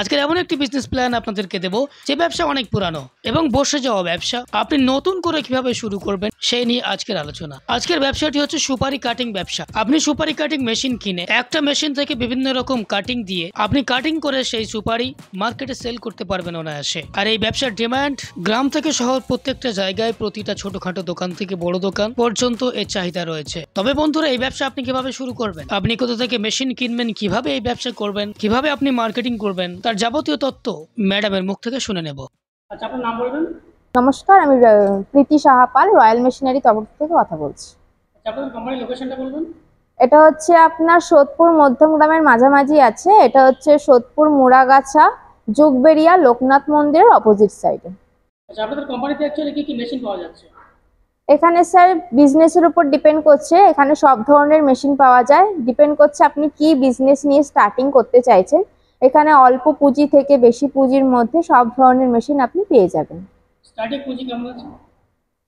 আজকের এমন একটি বিজনেস প্ল্যান আপনাদেরকে দেবো যে ব্যবসা অনেক পুরানো এবং বসে যাওয়া ব্যবসা আপনি নতুন করে কিভাবে শুরু করবেন সেই নিয়ে আজকের আলোচনা আজকের ব্যবসাটি হচ্ছে সুপারি কাটিং ব্যবসা আপনি সুপারি কাটিং মেশিন কিনে একটা মেশিন থেকে বিভিন্ন রকম কাটিং দিয়ে আপনি কাটিং করে সেই সুপারি মার্কেটে সেল করতে পারবেন অনায়াসে আর এই ব্যবসার ডিমান্ড গ্রাম থেকে শহর প্রত্যেকটা জায়গায় প্রতিটা ছোটখাটো দোকান থেকে বড় দোকান পর্যন্ত এর চাহিদা রয়েছে তবে বন্ধুরা এই ব্যবসা আপনি কিভাবে শুরু করবেন আপনি কোথা থেকে মেশিন কিনবেন কিভাবে এই ব্যবসা করবেন কিভাবে আপনি মার্কেটিং করবেন তার যাবতীয় তথ্য ম্যাডামের মুখ থেকে শুনে নেব আচ্ছা, নমস্কার আমি প্রীতি সাহা পাল রয়্যাল মেশিনারি তরফ থেকে কথা বলছি আচ্ছা, এটা হচ্ছে আপনার সোদপুর মধ্যম গ্রামের মাঝামাঝি আছে এটা হচ্ছে সোদপুর মুড়াগাছা যুগবেরিয়া লোকনাথ মন্দিরের অপোজিট আচ্ছা, সাইডে এখানে স্যার বিজনেসের উপর ডিপেন্ড করছে এখানে সব ধরনের মেশিন পাওয়া যায় ডিপেন্ড করছে আপনি কি বিজনেস নিয়ে স্টার্টিং করতে চাইছেন এখানে অল্প পুঁজি থেকে বেশি পুঁজির মধ্যে সব ধরনের মেশিন আপনি পেয়ে যাবেন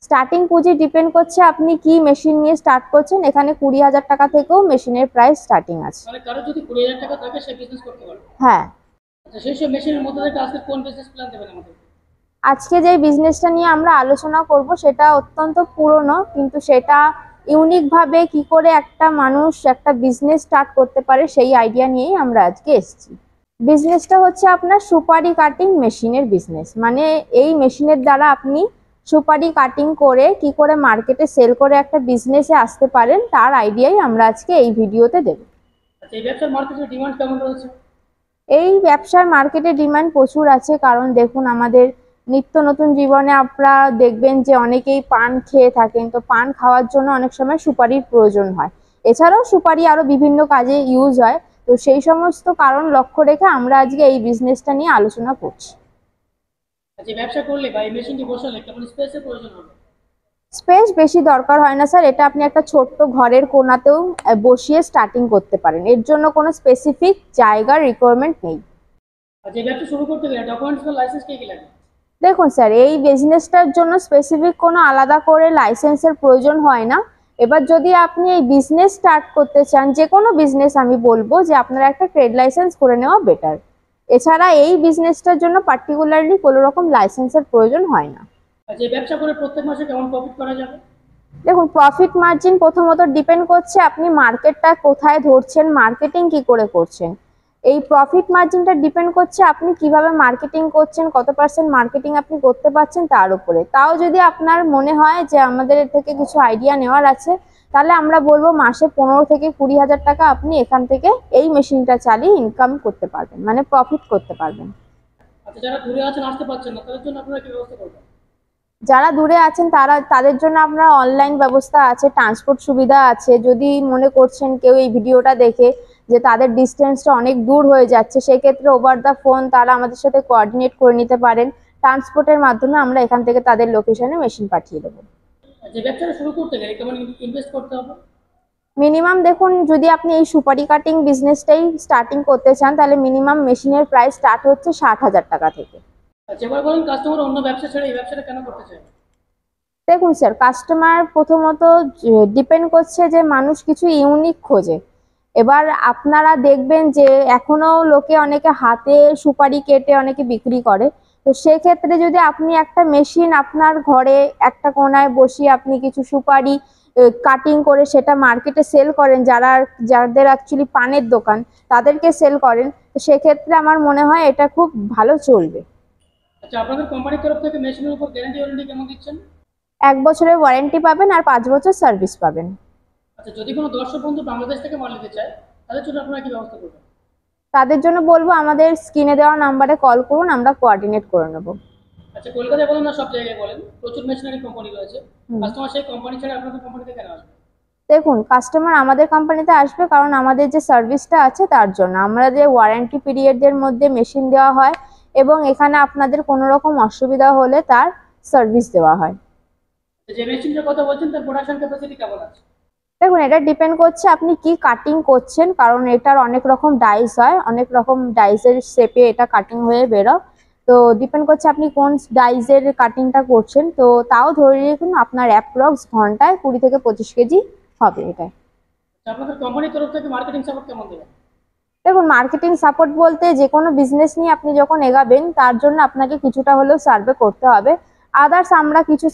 স্টার্টিং পুঁজি ডিপেন্ড করছে আপনি কি মেশিন নিয়ে স্টার্ট করছেন এখানে কুড়ি হাজার টাকা থেকেও মেশিনের প্রাইস স্টার্টিং আছে হ্যাঁ আচ্ছা, আজকে যে বিজনেসটা নিয়ে আমরা আলোচনা করব সেটা অত্যন্ত পুরনো কিন্তু সেটা ইউনিকভাবে কি করে একটা মানুষ একটা বিজনেস স্টার্ট করতে পারে সেই আইডিয়া নিয়েই আমরা আজকে এসেছি বিজনেসটা হচ্ছে আপনার সুপারি কাটিং মেশিনের বিজনেস মানে এই মেশিনের দ্বারা আপনি সুপারি কাটিং করে কি করে মার্কেটে সেল করে একটা বিজনেসে আসতে পারেন তার আইডিয়াই আমরা আজকে এই ভিডিওতে দেব আচ্ছা, এই ব্যবসার মার্কেটে ডিমান্ড প্রচুর আছে কারণ দেখুন আমাদের নিত্য নতুন জীবনে আপনারা দেখবেন যে অনেকেই পান খেয়ে থাকেন তো পান খাওয়ার জন্য অনেক সময় সুপারির প্রয়োজন হয় এছাড়াও সুপারি আরও বিভিন্ন কাজে ইউজ হয় তো সেই সমস্ত কারণ লক্ষ্য রেখে আমরা আজকে এই বিজনেসটা নিয়ে আলোচনা করছি আচ্ছা, স্পেস বেশি দরকার হয় না স্যার এটা আপনি একটা ছোট্ট ঘরের কোনাতেও বসিয়ে স্টার্টিং করতে পারেন এর জন্য কোনো স্পেসিফিক জায়গার রিকোয়ারমেন্ট নেই আচ্ছা, দেখুন স্যার এই বিজনেসটার জন্য স্পেসিফিক কোনো আলাদা করে লাইসেন্সের প্রয়োজন হয় না এবার যদি আপনি এই বিজনেস স্টার্ট করতে চান যে কোনো বিজনেস আমি বলবো যে আপনারা একটা ট্রেড লাইসেন্স করে নেওয়া বেটার এছাড়া এই বিজনেসটার জন্য পার্টিকুলারলি কোনো রকম লাইসেন্সের প্রয়োজন হয় না দেখুন প্রফিট মার্জিন প্রথমত ডিপেন্ড করছে আপনি মার্কেটটা কোথায় ধরছেন মার্কেটিং কি করে করছেন এই প্রফিট মার্জিনটা ডিপেন্ড করছে আপনি কিভাবে মার্কেটিং করছেন কত পার্সেন্ট মার্কেটিং আপনি করতে পারছেন তার উপরে তাও যদি আপনার মনে হয় যে আমাদের থেকে কিছু আইডিয়া নেওয়ার আছে তাহলে আমরা বলবো মাসে পনেরো থেকে কুড়ি হাজার টাকা আপনি এখান থেকে এই মেশিনটা চালিয়ে ইনকাম করতে পারবেন মানে প্রফিট করতে পারবেন আচ্ছা, যারা দূরে আছেন তারা তাদের জন্য আপনার অনলাইন ব্যবস্থা আছে ট্রান্সপোর্ট সুবিধা আছে যদি মনে করছেন কেউ এই ভিডিওটা দেখে যে তাদের ডিস্টেন্সটা অনেক দূর হয়ে যাচ্ছে সেক্ষেত্রে ওভার দ্য ফোন তারা আমাদের সাথে কোঅর্ডিনেট করে নিতে পারেন ট্রান্সপোর্টের মাধ্যমে আমরা এখান থেকে তাদের লোকেশনে মেশিন পাঠিয়ে দেবো মিনিমাম দেখুন যদি আপনি এই সুপারি কাটিং বিজনেসটাই স্টার্টিং করতে চান তাহলে মিনিমাম মেশিনের প্রাইস স্টার্ট হচ্ছে ষাট হাজার টাকা থেকে দেখুন স্যার কাস্টমার প্রথমত ডিপেন্ড করছে যে মানুষ কিছু ইউনিক খোঁজে এবার আপনারা দেখবেন যে এখনো লোকে অনেকে হাতে সুপারি কেটে অনেকে বিক্রি করে তো সেক্ষেত্রে যদি আপনি একটা মেশিন আপনার ঘরে একটা কোনায় বসিয়ে আপনি কিছু সুপারি কাটিং করে সেটা মার্কেটে সেল করেন যারা যাদের অ্যাকচুয়ালি পানের দোকান তাদেরকে সেল করেন তো সেক্ষেত্রে আমার মনে হয় এটা খুব ভালো চলবে আচ্ছা, এক বছরের ওয়ারেন্টি পাবেন আর পাঁচ বছর সার্ভিস পাবেন আচ্ছা যদি কোনো দর্শক বন্ধু বাংলাদেশ থেকে নিতে চায় তাদের জন্য আপনারা কি ব্যবস্থা করবেন তাদের জন্য বলবো আমাদের স্ক্রিনে দেওয়া নাম্বারে কল করুন আমরা কোঅর্ডিনেট করে নেব আচ্ছা কলকাতায় বলেন না সব জায়গায় বলেন প্রচুর মেশিনারি কোম্পানি রয়েছে কাস্টমার সেই কোম্পানি আপনাদের কোম্পানিতে কেন আসবে দেখুন কাস্টমার আমাদের কোম্পানিতে আসবে কারণ আমাদের যে সার্ভিসটা আছে তার জন্য আমরা যে ওয়ারেন্টি পিরিয়ডের মধ্যে মেশিন দেওয়া হয় এবং এখানে আপনাদের কোনো রকম অসুবিধা হলে তার সার্ভিস দেওয়া হয় আচ্ছা, যে মেশিনটার কথা বলছেন তার প্রোডাকশন ক্যাপাসিটি কেমন আছে দেখুন এটা ডিপেন্ড করছে আপনি কি কাটিং করছেন কারণ এটার অনেক রকম ডাইস হয় অনেক রকম ডাইসের শেপে এটা কাটিং হয়ে বেরো তো ডিপেন্ড করছে আপনি কোন ডাইসের কাটিংটা করছেন তো তাও ধরে রাখুন আপনার অ্যাপ্রক্স ঘন্টায় কুড়ি থেকে পঁচিশ কেজি হবে এটা আচ্ছা, দেখুন মার্কেটিং সাপোর্ট বলতে যে কোনো বিজনেস নিয়ে আপনি যখন এগাবেন তার জন্য আপনাকে কিছুটা হলেও সার্ভে করতে হবে আদার্স আমরা কিছু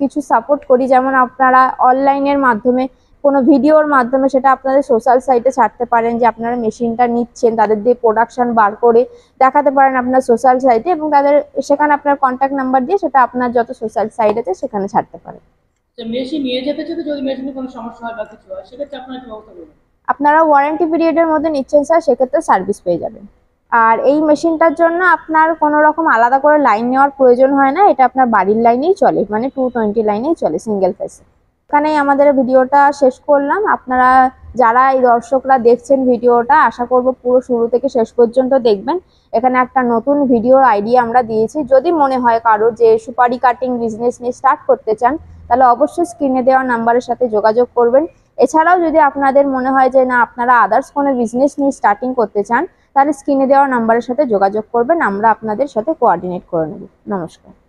কিছু সাপোর্ট করি যেমন আপনারা অনলাইনের মাধ্যমে কোনো ভিডিওর মাধ্যমে সেটা আপনাদের সোশ্যাল সাইটে ছাড়তে পারেন যে আপনারা মেশিনটা নিচ্ছেন তাদের দিয়ে প্রোডাকশান বার করে দেখাতে পারেন আপনার সোশ্যাল সাইটে এবং তাদের সেখানে আপনার কন্ট্যাক্ট নাম্বার দিয়ে সেটা আপনার যত সোশ্যাল সাইট আছে সেখানে ছাড়তে পারেন আচ্ছা, আপনারা আপনারা ওয়ারেন্টি পিরিয়ডের মধ্যে নিচ্ছেন স্যার সেক্ষেত্রে সার্ভিস পেয়ে যাবেন আর এই মেশিনটার জন্য আপনার কোনো রকম আলাদা করে লাইন নেওয়ার প্রয়োজন হয় না এটা আপনার বাড়ির লাইনেই চলে মানে টু টোয়েন্টি লাইনেই চলে সিঙ্গেল ফেসে এখানেই আমাদের ভিডিওটা শেষ করলাম আপনারা যারা এই দর্শকরা দেখছেন ভিডিওটা আশা করব পুরো শুরু থেকে শেষ পর্যন্ত দেখবেন এখানে একটা নতুন ভিডিও আইডিয়া আমরা দিয়েছি যদি মনে হয় কারোর যে সুপারি কাটিং বিজনেস নিয়ে স্টার্ট করতে চান তাহলে অবশ্যই স্ক্রিনে দেওয়া নাম্বারের সাথে যোগাযোগ করবেন এছাড়াও যদি আপনাদের মনে হয় যে না আপনারা আদার্স কোনো বিজনেস নিয়ে স্টার্টিং করতে চান তাহলে স্ক্রিনে দেওয়া নাম্বারের সাথে যোগাযোগ করবেন আমরা আপনাদের সাথে কোয়ার্ডিনেট করে নেব নমস্কার